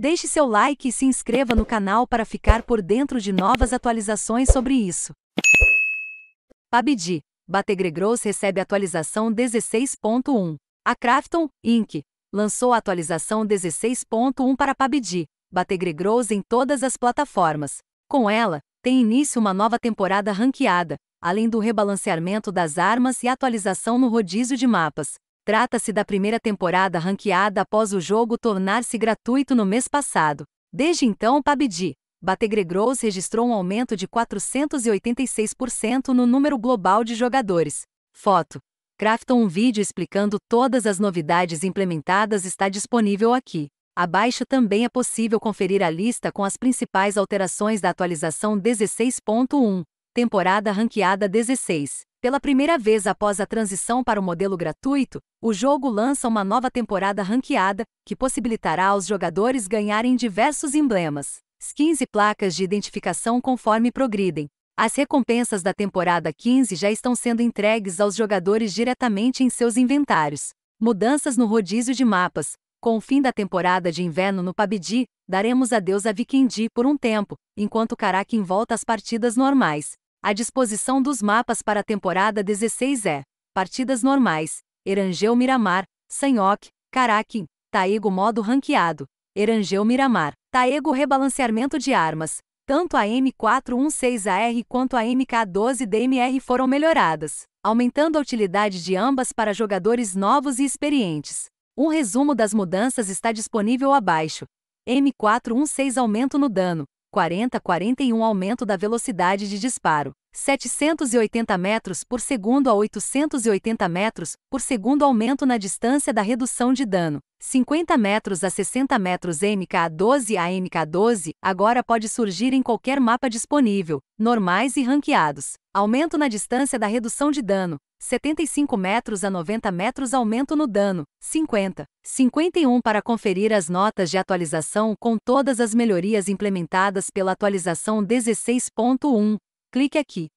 Deixe seu like e se inscreva no canal para ficar por dentro de novas atualizações sobre isso. PUBG. Bategregros recebe atualização 16.1. A Crafton, Inc. lançou a atualização 16.1 para PUBG. Bategregros em todas as plataformas. Com ela, tem início uma nova temporada ranqueada, além do rebalanceamento das armas e atualização no rodízio de mapas. Trata-se da primeira temporada ranqueada após o jogo tornar-se gratuito no mês passado. Desde então, o PUBG Bategre registrou um aumento de 486% no número global de jogadores. Foto. Crafton um vídeo explicando todas as novidades implementadas está disponível aqui. Abaixo também é possível conferir a lista com as principais alterações da atualização 16.1, temporada ranqueada 16. Pela primeira vez após a transição para o modelo gratuito, o jogo lança uma nova temporada ranqueada, que possibilitará aos jogadores ganharem diversos emblemas, skins e placas de identificação conforme progridem. As recompensas da temporada 15 já estão sendo entregues aos jogadores diretamente em seus inventários. Mudanças no rodízio de mapas. Com o fim da temporada de inverno no PUBG, daremos adeus a Vikendi por um tempo, enquanto Karakin volta às partidas normais. A disposição dos mapas para a temporada 16 é: partidas normais, Erangeu Miramar, Sanhok, Karakin, Taego modo ranqueado, Erangeu Miramar, Taego rebalanceamento de armas. Tanto a M416AR quanto a MK12DMR foram melhoradas, aumentando a utilidade de ambas para jogadores novos e experientes. Um resumo das mudanças está disponível abaixo. M416 aumento no dano, 40-41 aumento da velocidade de disparo. 780 metros por segundo a 880 metros por segundo aumento na distância da redução de dano, 50 metros a 60 metros MK12 a MK12, agora pode surgir em qualquer mapa disponível, normais e ranqueados. Aumento na distância da redução de dano, 75 metros a 90 metros aumento no dano, 50. 51 para conferir as notas de atualização com todas as melhorias implementadas pela atualização 16.1. Clique aqui.